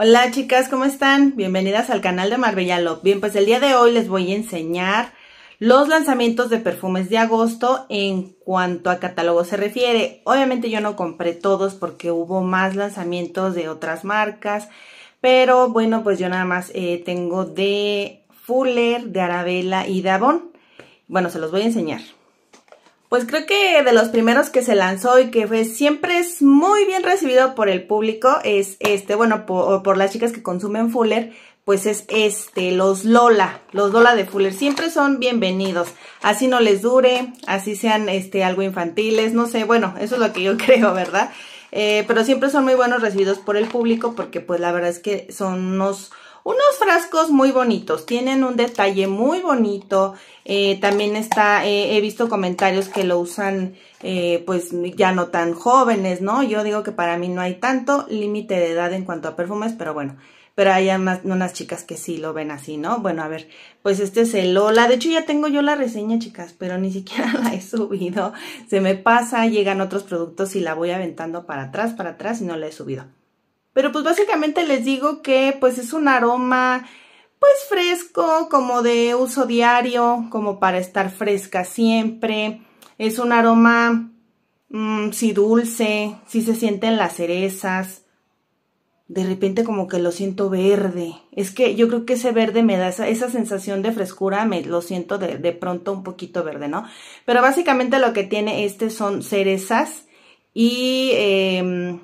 Hola chicas, ¿cómo están? Bienvenidas al canal de Marbella Love. Bien, pues el día de hoy les voy a enseñar los lanzamientos de perfumes de agosto en cuanto a catálogo se refiere. Obviamente yo no compré todos porque hubo más lanzamientos de otras marcas, pero bueno, pues yo nada más eh, tengo de Fuller, de Arabella y de Avon. Bueno, se los voy a enseñar pues creo que de los primeros que se lanzó y que fue, siempre es muy bien recibido por el público, es este, bueno, por, las chicas que consumen Fuller, pues es este, los Lola, los Lola de Fuller, siempre son bienvenidos, así no les dure, así sean este, algo infantiles, no sé, bueno, eso es lo que yo creo, ¿verdad? Eh, pero siempre son muy buenos recibidos por el público porque pues la verdad es que son unos unos frascos muy bonitos, tienen un detalle muy bonito. Eh, también está, eh, he visto comentarios que lo usan eh, pues ya no tan jóvenes, ¿no? Yo digo que para mí no hay tanto límite de edad en cuanto a perfumes, pero bueno. Pero hay además unas chicas que sí lo ven así, ¿no? Bueno, a ver, pues este es el Lola. De hecho, ya tengo yo la reseña, chicas, pero ni siquiera la he subido. Se me pasa, llegan otros productos y la voy aventando para atrás, para atrás y no la he subido. Pero pues básicamente les digo que pues es un aroma pues fresco, como de uso diario, como para estar fresca siempre. Es un aroma si mm, sí dulce, si sí se sienten las cerezas. De repente como que lo siento verde. Es que yo creo que ese verde me da esa, sensación de frescura, me lo siento de, pronto un poquito verde, ¿no? Pero básicamente lo que tiene este son cerezas y em,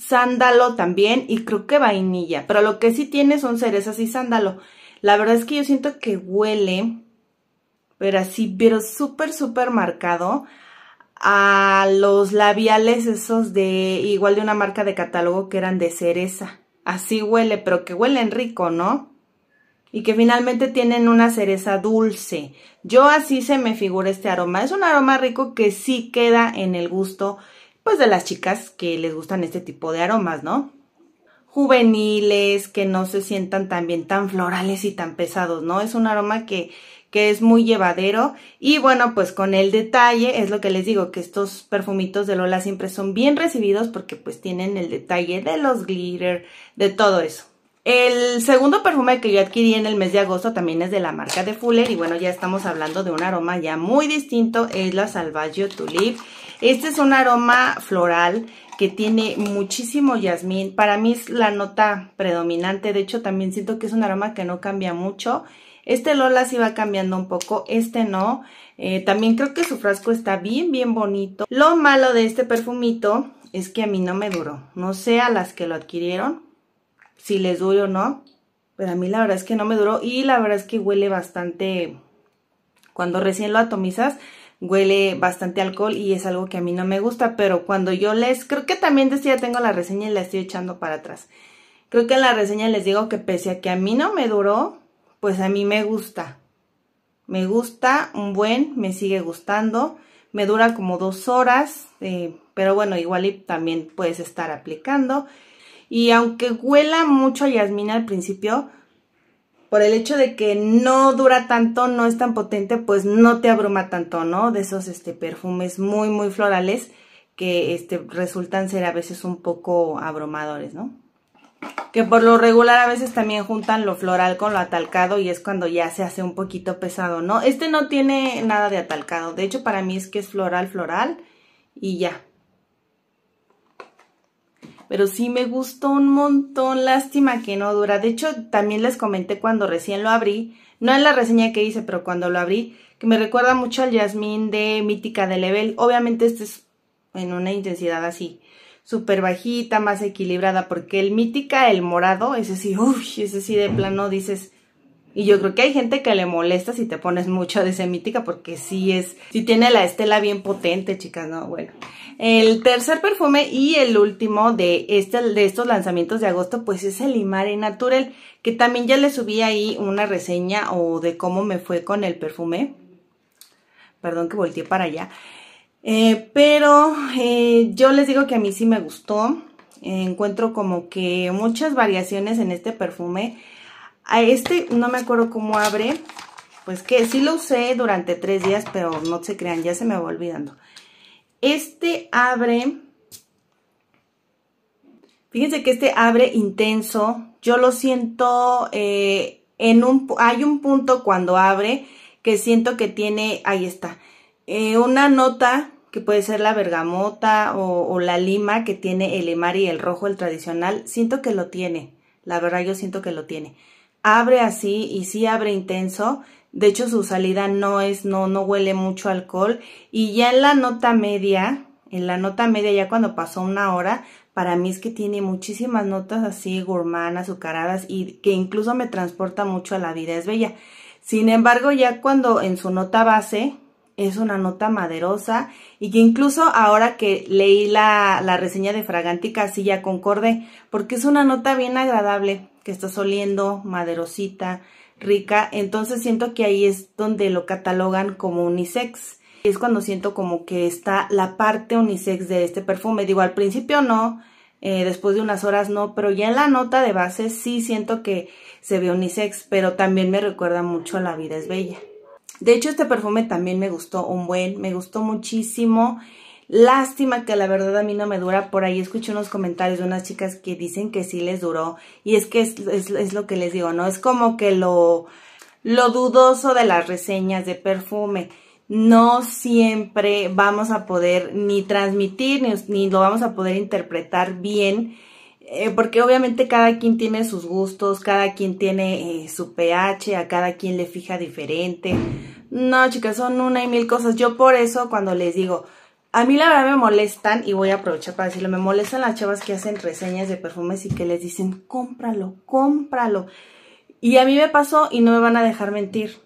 sándalo también y creo que vainilla, pero lo que sí tiene son cerezas y sándalo. La verdad es que yo siento que huele, pero así, pero súper, súper marcado a los labiales esos de igual de una marca de catálogo que eran de cereza. Así huele, pero que huelen rico, ¿no? Y que finalmente tienen una cereza dulce. Yo así se me figura este aroma. Es un aroma rico que sí queda en el gusto pues de las chicas que les gustan este tipo de aromas, ¿no? Juveniles, que no se sientan también tan florales y tan pesados, ¿no? Es un aroma que, que es muy llevadero y bueno, pues con el detalle, es lo que les digo, que estos perfumitos de Lola siempre son bien recibidos porque pues tienen el detalle de los glitter, de todo eso. El segundo perfume que yo adquirí en el mes de agosto también es de la marca de Fuller y bueno, ya estamos hablando de un aroma ya muy distinto, es la Salvaggio Tulip. Este es un aroma floral que tiene muchísimo jazmín. Para mí es la nota predominante. De hecho, también siento que es un aroma que no cambia mucho. Este Lola sí va cambiando un poco, este no. Eh, también creo que su frasco está bien, bien bonito. Lo malo de este perfumito es que a mí no me duró. No sé a las que lo adquirieron, si les duró o no. Pero a mí la verdad es que no me duró y la verdad es que huele bastante... Cuando recién lo atomizas, huele bastante alcohol y es algo que a mí no me gusta, pero cuando yo les, creo que también ya tengo la reseña y la estoy echando para atrás. Creo que en la reseña les digo que pese a que a mí no me duró, pues a mí me gusta. Me gusta un buen, me sigue gustando. Me dura como dos horas, eh, pero bueno, igual también puedes estar aplicando. Y aunque huela mucho a Yasmina al principio, por el hecho de que no dura tanto, no es tan potente, pues no te abruma tanto, ¿no? De esos este, perfumes muy, muy florales que este, resultan ser a veces un poco abrumadores, ¿no? Que por lo regular a veces también juntan lo floral con lo atalcado y es cuando ya se hace un poquito pesado, ¿no? Este no tiene nada de atalcado, de hecho para mí es que es floral, floral y ya, pero sí me gustó un montón, lástima que no dura. De hecho, también les comenté cuando recién lo abrí, no en la reseña que hice, pero cuando lo abrí, que me recuerda mucho al jazmín de Mítica de Level. Obviamente este es en una intensidad así, súper bajita, más equilibrada, porque el Mítica, el morado, ese sí, uff, ese sí de plano dices y yo creo que hay gente que le molesta si te pones mucho de semítica porque sí es, sí tiene la estela bien potente, chicas, ¿no? Bueno, el tercer perfume y el último de, este, de estos lanzamientos de agosto, pues es el Imari Natural, que también ya le subí ahí una reseña o de cómo me fue con el perfume. Perdón que volteé para allá. Eh, pero eh, yo les digo que a mí sí me gustó. encuentro como que muchas variaciones en este perfume a este no me acuerdo cómo abre, pues que sí lo usé durante tres días, pero no se crean, ya se me va olvidando. Este abre, fíjense que este abre intenso, yo lo siento eh, en un, hay un punto cuando abre que siento que tiene, ahí está, eh, una nota que puede ser la bergamota o, o, la lima que tiene el emari, el rojo, el tradicional, siento que lo tiene, la verdad yo siento que lo tiene abre así y sí abre intenso. De hecho, su salida no es, no, no huele mucho alcohol. Y ya en la nota media, en la nota media, ya cuando pasó una hora, para mí es que tiene muchísimas notas así gourmand, azucaradas y que incluso me transporta mucho a la vida es bella. Sin embargo, ya cuando en su nota base, es una nota maderosa y que incluso ahora que leí la, reseña de Fragantica sí ya concorde porque es una nota bien agradable, que está soliendo, maderosita, rica, entonces siento que ahí es donde lo catalogan como unisex. Es cuando siento como que está la parte unisex de este perfume. Digo, al principio no, eh, después de unas horas no, pero ya en la nota de base sí siento que se ve unisex, pero también me recuerda mucho a La vida es bella. De hecho, este perfume también me gustó un buen, me gustó muchísimo. Lástima que la verdad a mí no me dura. Por ahí escuché unos comentarios de unas chicas que dicen que sí les duró. Y es que es, lo que les digo, ¿no? Es como que lo, dudoso de las reseñas de perfume no siempre vamos a poder ni transmitir ni, lo vamos a poder interpretar bien eh, porque obviamente cada quien tiene sus gustos, cada quien tiene eh, su pH, a cada quien le fija diferente. No, chicas, son una y mil cosas. Yo por eso cuando les digo, a mí la verdad me molestan, y voy a aprovechar para decirlo, me molestan las chavas que hacen reseñas de perfumes y que les dicen, cómpralo, cómpralo. Y a mí me pasó y no me van a dejar mentir.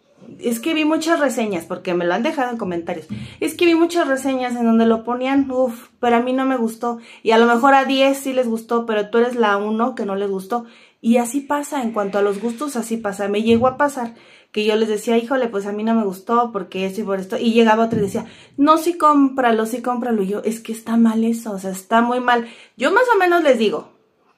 Es que vi muchas reseñas, porque me lo han dejado en comentarios. Es que vi muchas reseñas en donde lo ponían, uff, pero a mí no me gustó. Y a lo mejor a 10 sí les gustó, pero tú eres la uno que no les gustó. Y así pasa, en cuanto a los gustos, así pasa. Me llegó a pasar que yo les decía, híjole, pues a mí no me gustó porque esto y por esto. Y llegaba otro y decía, no, sí cómpralo, sí cómpralo. Y yo, es que está mal eso, o sea, está muy mal. Yo más o menos les digo,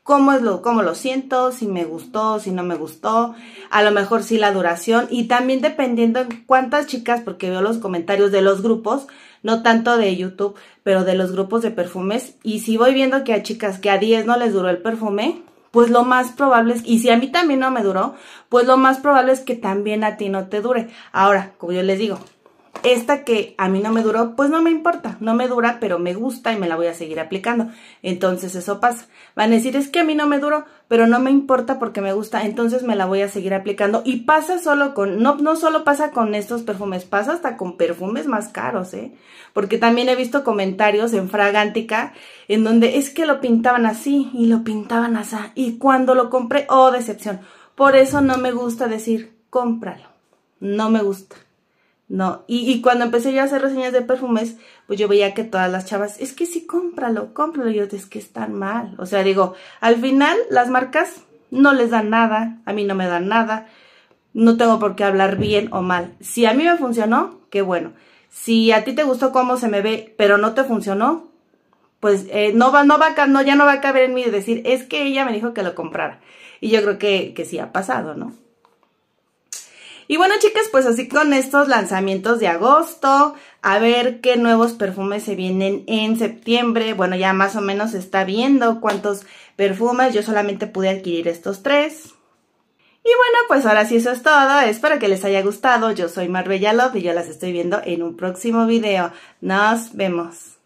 cómo es lo, cómo lo siento, si me gustó, si no me gustó, a lo mejor sí la duración y también dependiendo en cuántas chicas, porque veo los comentarios de los grupos, no tanto de YouTube, pero de los grupos de perfumes y si voy viendo que a chicas que a 10 no les duró el perfume, pues lo más probable es, y si a mí también no me duró, pues lo más probable es que también a ti no te dure. Ahora, como yo les digo, esta que a mí no me duró, pues no me importa, no me dura, pero me gusta y me la voy a seguir aplicando. Entonces eso pasa. Van a decir, es que a mí no me duró, pero no me importa porque me gusta, entonces me la voy a seguir aplicando. Y pasa solo con, no, no solo pasa con estos perfumes, pasa hasta con perfumes más caros, ¿eh? Porque también he visto comentarios en Fragántica en donde es que lo pintaban así y lo pintaban así. Y cuando lo compré, oh, decepción. Por eso no me gusta decir, cómpralo. No me gusta no, y, cuando empecé yo a hacer reseñas de perfumes, pues yo veía que todas las chavas, es que sí, cómpralo, cómpralo. Y yo, es que están mal. O sea, digo, al final las marcas no les dan nada, a mí no me dan nada. No tengo por qué hablar bien o mal. Si a mí me funcionó, qué bueno. Si a ti te gustó cómo se me ve, pero no te funcionó, pues eh, no va, no va, no, ya no va a caber en mí decir, es que ella me dijo que lo comprara. Y yo creo que, que sí ha pasado, ¿no? Y bueno, chicas, pues así con estos lanzamientos de agosto, a ver qué nuevos perfumes se vienen en septiembre. Bueno, ya más o menos está viendo cuántos perfumes. Yo solamente pude adquirir estos tres. Y bueno, pues ahora sí eso es todo. Espero que les haya gustado. Yo soy Marbella Love y yo las estoy viendo en un próximo video. Nos vemos.